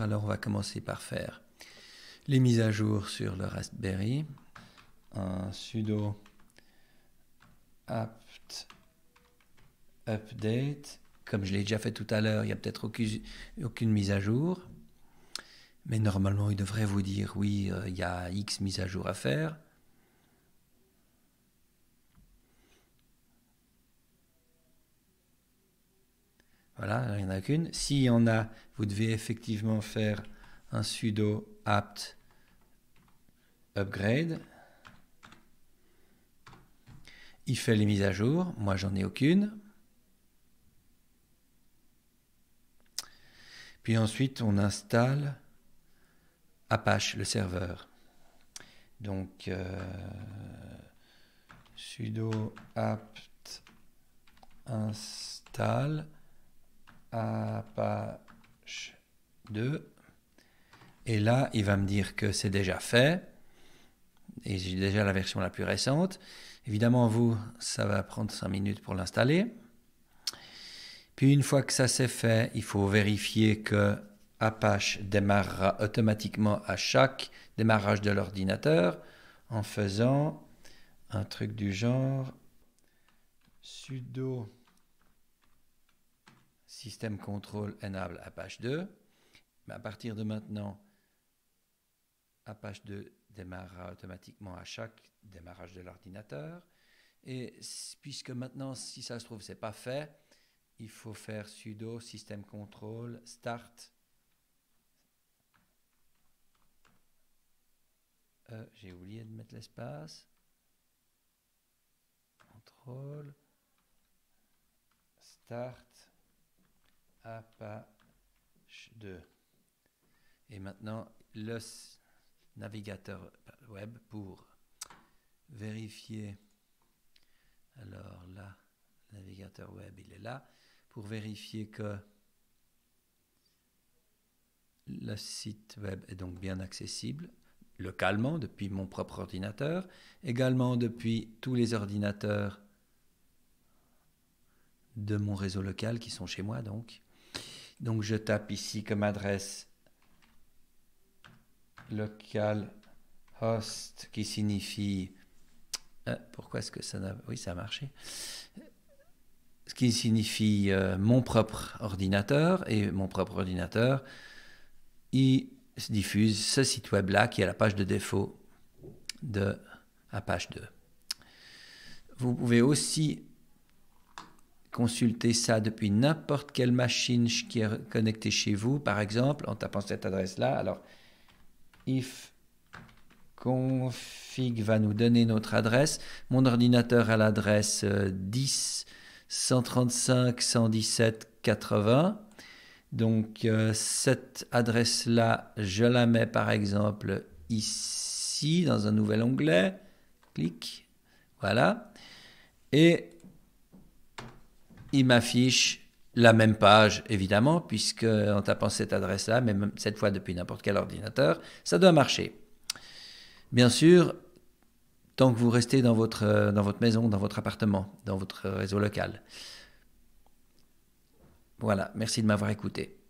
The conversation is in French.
Alors on va commencer par faire les mises à jour sur le Raspberry. Un sudo apt update. Comme je l'ai déjà fait tout à l'heure, il n'y a peut-être aucune, mise à jour. Mais normalement, il devrait vous dire oui, euh, il y a X mises à jour à faire. Voilà, il n'y en a qu'une. S'il y en a, vous devez effectivement faire un sudo apt upgrade. Il fait les mises à jour. Moi, j'en ai aucune. Puis ensuite, on installe Apache, le serveur. Donc, euh, sudo apt install Apache 2. Et là, il va me dire que c'est déjà fait. Et j'ai déjà la version la plus récente. Évidemment, vous, ça va prendre 5 minutes pour l'installer. Puis une fois que ça c'est fait, il faut vérifier que Apache démarrera automatiquement à chaque démarrage de l'ordinateur en faisant un truc du genre sudo système contrôle enable Apache 2. Mais à partir de maintenant, Apache 2 démarrera automatiquement à chaque démarrage de l'ordinateur. Et puisque maintenant, si ça se trouve, c'est pas fait, il faut faire sudo système contrôle start. Euh, j'ai oublié de mettre l'espace. Contrôle start Apache 2. Et maintenant, le navigateur web pour vérifier. Alors là, le navigateur web, il est là. Pour vérifier que le site web est donc bien accessible, localement depuis mon propre ordinateur, également depuis tous les ordinateurs de mon réseau local qui sont chez moi donc. Donc je tape ici comme adresse localhost qui signifie... Euh, pourquoi est-ce que ça n'a... Oui, ça a marché. Ce qui signifie euh, mon propre ordinateur et mon propre ordinateur, il diffuse ce site web-là qui est la page de défaut de Apache 2. Vous pouvez aussi consulter ça depuis n'importe quelle machine qui est connectée chez vous, par exemple, en tapant cette adresse-là. Alors, if config va nous donner notre adresse. Mon ordinateur a l'adresse 10 135 117 80. Donc euh, cette adresse-là, je la mets par exemple ici dans un nouvel onglet. Clic. Voilà. Et il m'affiche la même page, évidemment, puisque en tapant cette adresse-là, mais même cette fois depuis n'importe quel ordinateur, ça doit marcher. Bien sûr, tant que vous restez dans votre, dans votre maison, dans votre appartement, dans votre réseau local. Voilà, merci de m'avoir écouté.